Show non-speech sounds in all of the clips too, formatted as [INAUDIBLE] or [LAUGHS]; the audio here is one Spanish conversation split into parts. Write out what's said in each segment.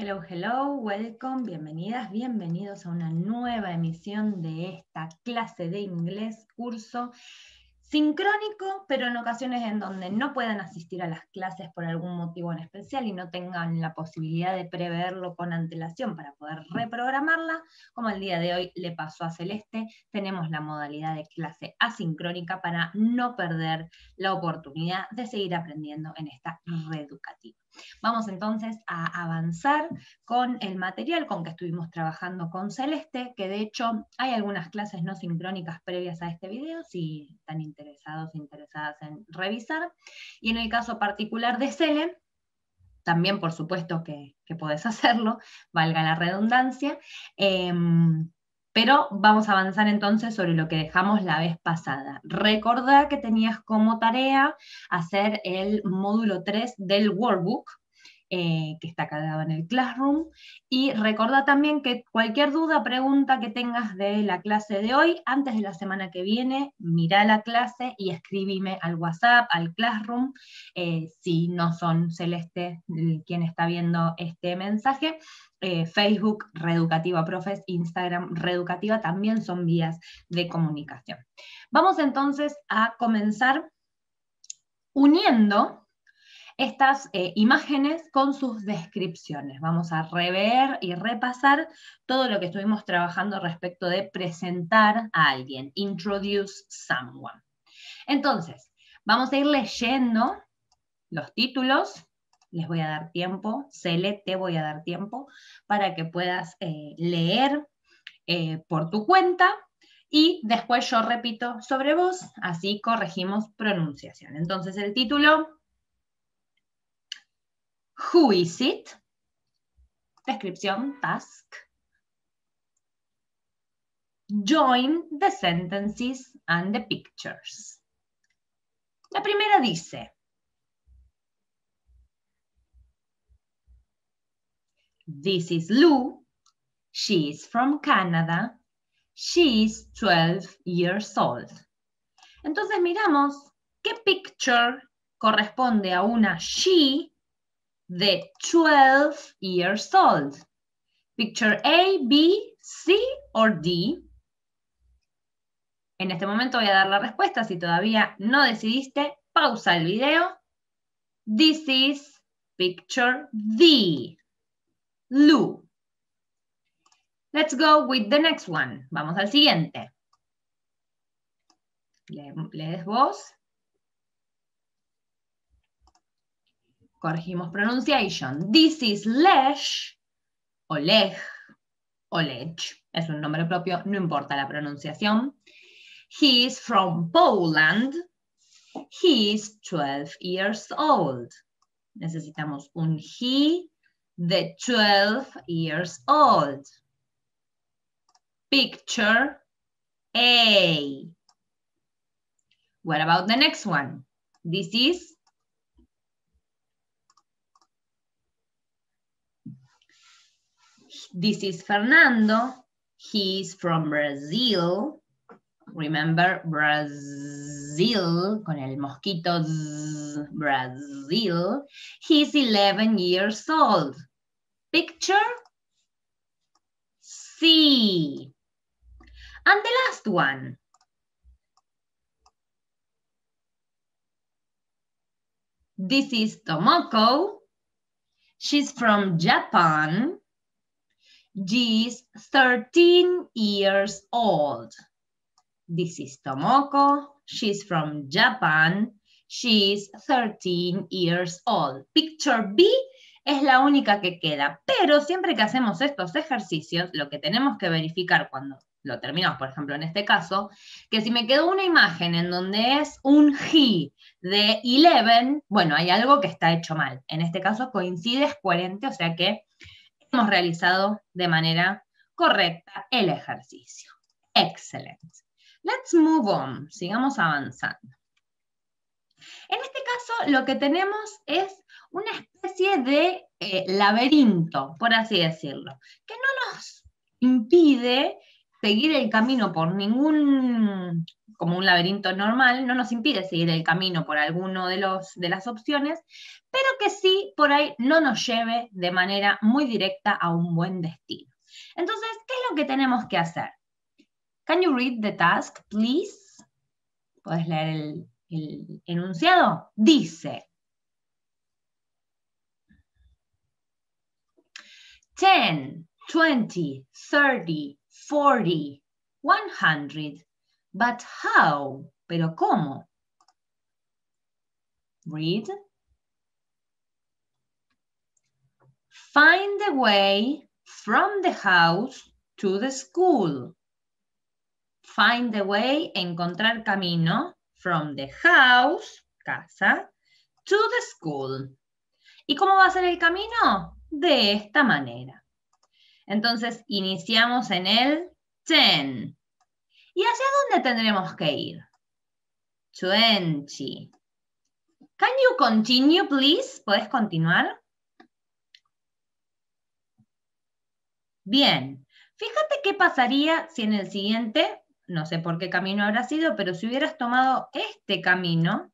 Hello, hello, welcome, bienvenidas, bienvenidos a una nueva emisión de esta clase de inglés, curso sincrónico, pero en ocasiones en donde no puedan asistir a las clases por algún motivo en especial y no tengan la posibilidad de preverlo con antelación para poder reprogramarla, como el día de hoy le pasó a Celeste, tenemos la modalidad de clase asincrónica para no perder la oportunidad de seguir aprendiendo en esta reeducativa. Vamos entonces a avanzar con el material con que estuvimos trabajando con Celeste, que de hecho hay algunas clases no sincrónicas previas a este video, si están interesados, interesadas en revisar. Y en el caso particular de Cele, también por supuesto que, que podés [LAUGHS] hacerlo, valga la redundancia. Em, pero vamos a avanzar entonces sobre lo que dejamos la vez pasada. Recordá que tenías como tarea hacer el módulo 3 del workbook, eh, que está cargado en el Classroom. Y recuerda también que cualquier duda, pregunta que tengas de la clase de hoy, antes de la semana que viene, mirá la clase y escríbime al WhatsApp, al Classroom, eh, si no son Celeste quien está viendo este mensaje. Eh, Facebook, Reeducativa Profes, Instagram, Reeducativa, también son vías de comunicación. Vamos entonces a comenzar uniendo estas eh, imágenes con sus descripciones. Vamos a rever y repasar todo lo que estuvimos trabajando respecto de presentar a alguien, introduce someone. Entonces, vamos a ir leyendo los títulos, les voy a dar tiempo, Cele, te voy a dar tiempo para que puedas eh, leer eh, por tu cuenta y después yo repito sobre vos, así corregimos pronunciación. Entonces el título Who is it? Descripción, task. Join the sentences and the pictures. La primera dice, This is Lou. She is from Canada. She is 12 years old. Entonces miramos qué picture corresponde a una she the 12 years old. Picture A, B, C or D. En este momento voy a dar la respuesta. Si todavía no decidiste, pausa el video. This is picture D. Lu. Let's go with the next one. Vamos al siguiente. Le, lees voz. corregimos pronunciation. This is Lesh. o Lech, o Lech, es un nombre propio, no importa la pronunciación. He is from Poland. He is 12 years old. Necesitamos un he de 12 years old. Picture A. What about the next one? This is This is Fernando. He's from Brazil. Remember, Brazil, con el mosquito z, Brazil. He's 11 years old. Picture, C. And the last one. This is Tomoko. She's from Japan. She's 13 years old. This is Tomoko. She's from Japan. She's 13 years old. Picture B es la única que queda, pero siempre que hacemos estos ejercicios, lo que tenemos que verificar cuando lo terminamos, por ejemplo, en este caso, que si me quedó una imagen en donde es un he de 11, bueno, hay algo que está hecho mal. En este caso coincide es coherente, o sea que hemos realizado de manera correcta el ejercicio. Excelente. Let's move on. Sigamos avanzando. En este caso, lo que tenemos es una especie de eh, laberinto, por así decirlo, que no nos impide seguir el camino por ningún como un laberinto normal, no nos impide seguir el camino por alguno de, los, de las opciones, pero que sí por ahí no nos lleve de manera muy directa a un buen destino. Entonces, ¿qué es lo que tenemos que hacer? Can you read the task, please? ¿Puedes leer el, enunciado? Dice, 10, 20, 30, 40, one hundred. But how? Pero ¿cómo? Read. Find the way from the house to the school. Find the way, encontrar camino, from the house, casa, to the school. ¿Y cómo va a ser el camino? De esta manera. Entonces, iniciamos en el 10. ¿Y hacia dónde tendremos que ir? 20. Can you continue, please? ¿Puedes continuar? Bien. Fíjate qué pasaría si en el siguiente, no sé por qué camino habrás sido, pero si hubieras tomado este camino,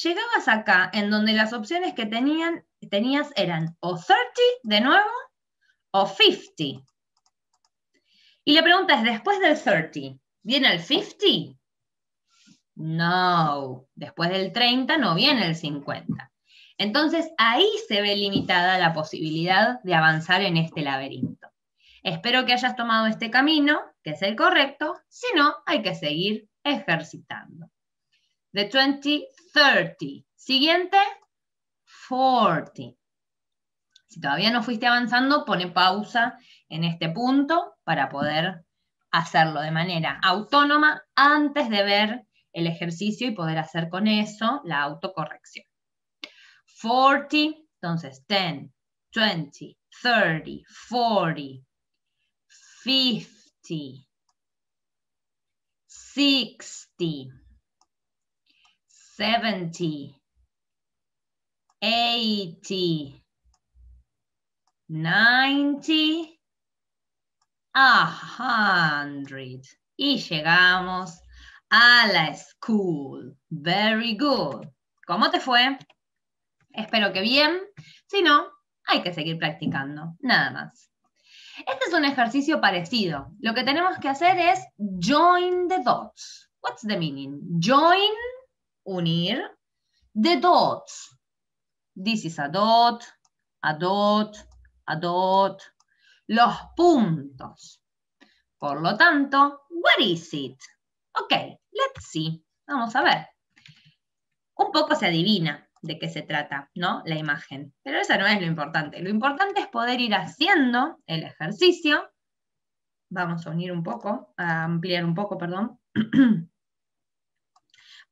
llegabas acá en donde las opciones que tenían, tenías eran o 30 de nuevo o 50. Y la pregunta es, después del 30, ¿Viene el 50? No, después del 30 no viene el 50. Entonces ahí se ve limitada la posibilidad de avanzar en este laberinto. Espero que hayas tomado este camino, que es el correcto, si no, hay que seguir ejercitando. The 20, 30. Siguiente, 40. Si todavía no fuiste avanzando, pone pausa en este punto para poder hacerlo de manera autónoma antes de ver el ejercicio y poder hacer con eso la autocorrección. 40, entonces 10, 20, 30, 40, 50, 60, 70, 80, 90, a hundred. Y llegamos a la school. Very good. ¿Cómo te fue? Espero que bien. Si no, hay que seguir practicando. Nada más. Este es un ejercicio parecido. Lo que tenemos que hacer es join the dots. What's the meaning? Join, unir, the dots. This is a dot, a dot, a dot, los puntos. Por lo tanto, what is it? Ok, let's see. Vamos a ver. Un poco se adivina de qué se trata, ¿no? La imagen. Pero eso no es lo importante. Lo importante es poder ir haciendo el ejercicio. Vamos a unir un poco, a ampliar un poco, perdón. [CLEARS THROAT]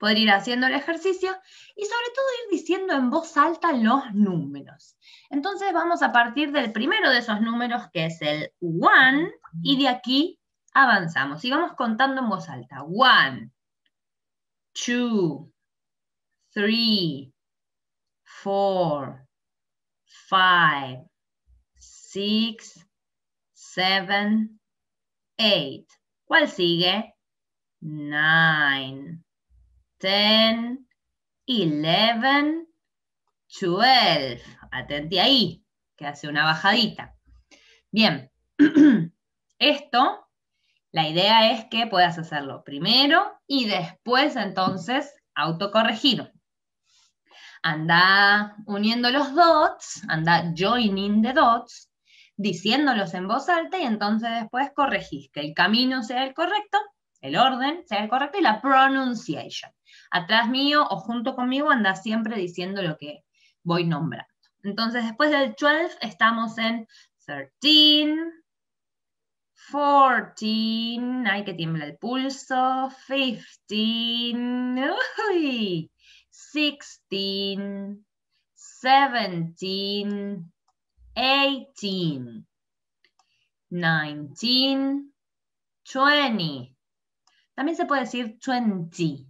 poder ir haciendo el ejercicio y sobre todo ir diciendo en voz alta los números. Entonces vamos a partir del primero de esos números que es el one y de aquí avanzamos y vamos contando en voz alta. One, two, three, four, five, six, seven, eight. ¿Cuál sigue? Nine. 10, 11, 12. Atente ahí, que hace una bajadita. Bien, [CLEARS THROAT] esto, la idea es que puedas hacerlo primero y después entonces autocorregido. Anda uniendo los dots, anda joining the dots, diciéndolos en voz alta y entonces después corregís que el camino sea el correcto, el orden sea el correcto y la pronunciation atrás mío o junto conmigo anda siempre diciendo lo que voy nombrando. Entonces, después del 12 estamos en 13, 14, hay que tiembla el pulso, 15, 16, 17, 18, 19, 20. También se puede decir 20.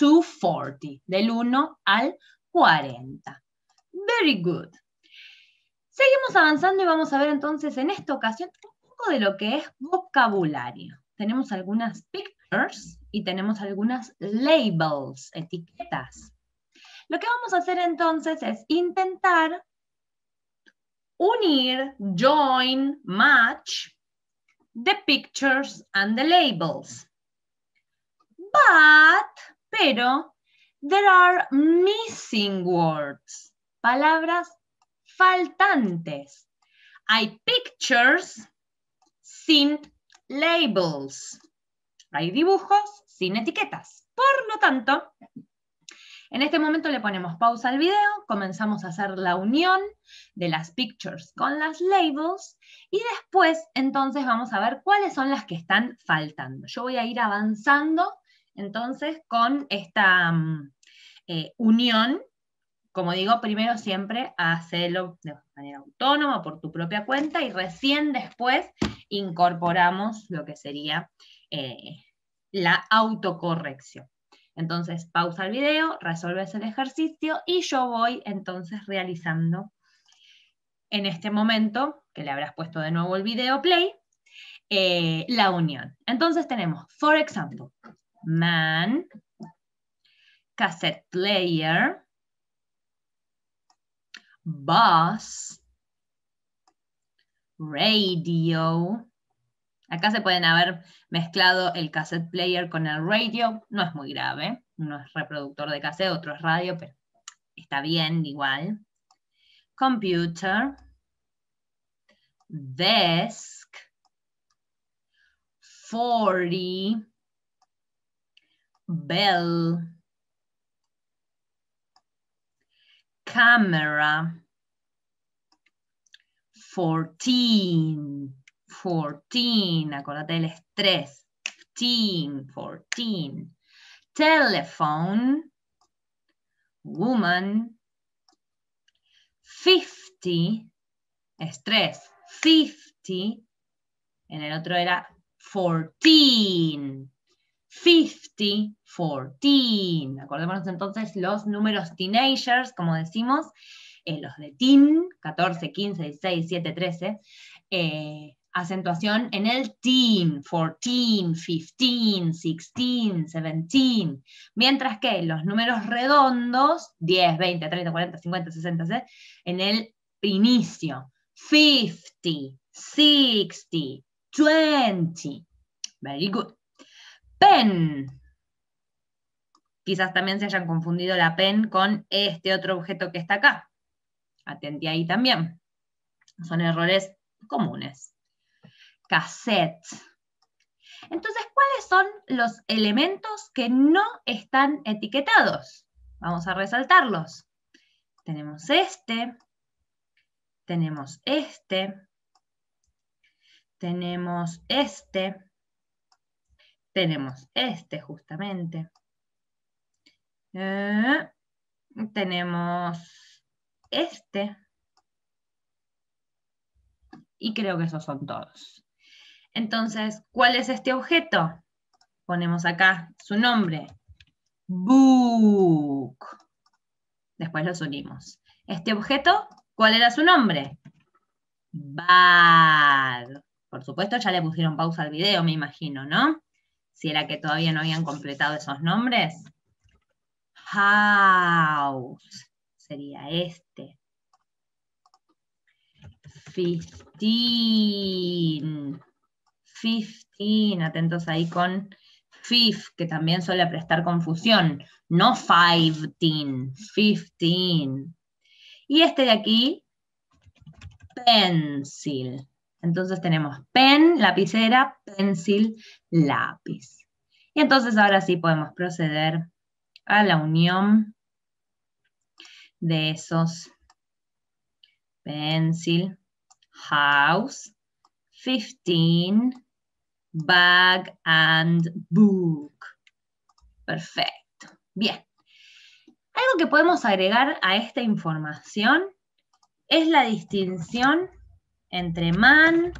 to del 1 al 40. Very good. Seguimos avanzando y vamos a ver entonces en esta ocasión un poco de lo que es vocabulario. Tenemos algunas pictures y tenemos algunas labels, etiquetas. Lo que vamos a hacer entonces es intentar unir, join, match, the pictures and the labels. But pero there are missing words, palabras faltantes. Hay pictures sin labels. Hay dibujos sin etiquetas. Por lo tanto, en este momento le ponemos pausa al video, comenzamos a hacer la unión de las pictures con las labels y después entonces vamos a ver cuáles son las que están faltando. Yo voy a ir avanzando entonces, con esta mm, eh, unión, como digo, primero siempre hacerlo de manera autónoma, por tu propia cuenta, y recién después incorporamos lo que sería eh, la autocorrección. Entonces, pausa el video, resuelves el ejercicio y yo voy entonces realizando en este momento, que le habrás puesto de nuevo el video play, eh, la unión. Entonces tenemos, for example, man, cassette player, bus, radio. Acá se pueden haber mezclado el cassette player con el radio, no es muy grave, uno es reproductor de cassette, otro es radio, pero está bien igual. Computer, desk, 40, bell, camera, 14, 14, acordate del estrés, 14, 14, telephone, woman, 50, estrés, 50, en el otro era 14, 50, 14. Acordémonos entonces los números teenagers, como decimos, eh, los de teen, 14, 15, 16, 7, 13. acentuación en el teen, 14, 15, 16, 17. Mientras que los números redondos, 10, 20, 30, 40, 50, 60, en el inicio. 50, 60, 20. Very good pen. Quizás también se hayan confundido la pen con este otro objeto que está acá. Atendí ahí también. Son errores comunes. Cassette. Entonces, ¿cuáles son los elementos que no están etiquetados? Vamos a resaltarlos. Tenemos este, tenemos este, tenemos este, tenemos este justamente. Eh, tenemos este. Y creo que esos son todos. Entonces, ¿cuál es este objeto? Ponemos acá su nombre. Book. Después los unimos. Este objeto, ¿cuál era su nombre? Bad. Por supuesto, ya le pusieron pausa al video, me imagino, ¿no? si era que todavía no habían completado esos nombres. House sería este. Fifteen. Fifteen. Atentos ahí con fifth, que también suele prestar confusión. No fifteen. Fifteen. Y este de aquí, pencil. Entonces tenemos pen, lapicera, pencil, lápiz. Y entonces ahora sí podemos proceder a la unión de esos pencil, house, 15, bag and book. Perfecto. Bien. Algo que podemos agregar a esta información es la distinción entre man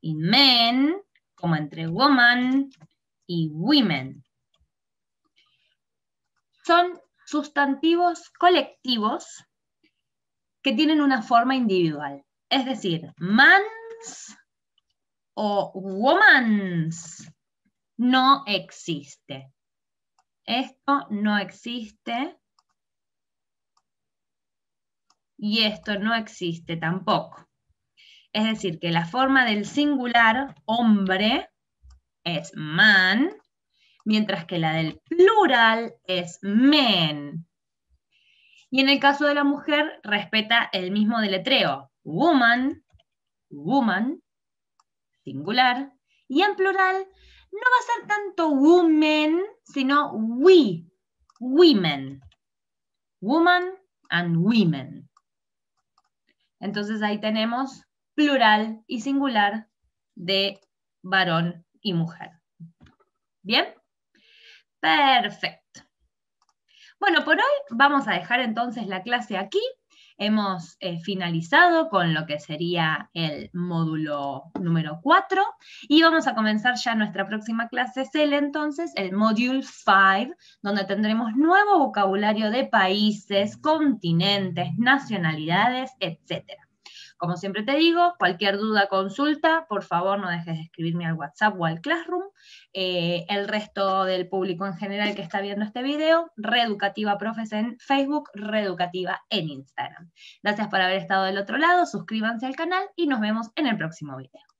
y men, como entre woman y women. Son sustantivos colectivos que tienen una forma individual. Es decir, mans o womans no existe. Esto no existe. Y esto no existe tampoco. Es decir, que la forma del singular, hombre, es man, mientras que la del plural es men. Y en el caso de la mujer, respeta el mismo deletreo, woman, woman, singular, y en plural no va a ser tanto women, sino we, women, woman and women. Entonces ahí tenemos plural y singular de varón y mujer. ¿Bien? Perfecto. Bueno, por hoy vamos a dejar entonces la clase aquí. Hemos eh, finalizado con lo que sería el módulo número 4 y vamos a comenzar ya nuestra próxima clase el entonces, el módulo 5, donde tendremos nuevo vocabulario de países, continentes, nacionalidades, etc. Como siempre te digo, cualquier duda, consulta, por favor no dejes de escribirme al WhatsApp o al Classroom. Eh, el resto del público en general que está viendo este video, Reeducativa Profes en Facebook, Reeducativa en Instagram. Gracias por haber estado del otro lado, suscríbanse al canal y nos vemos en el próximo video.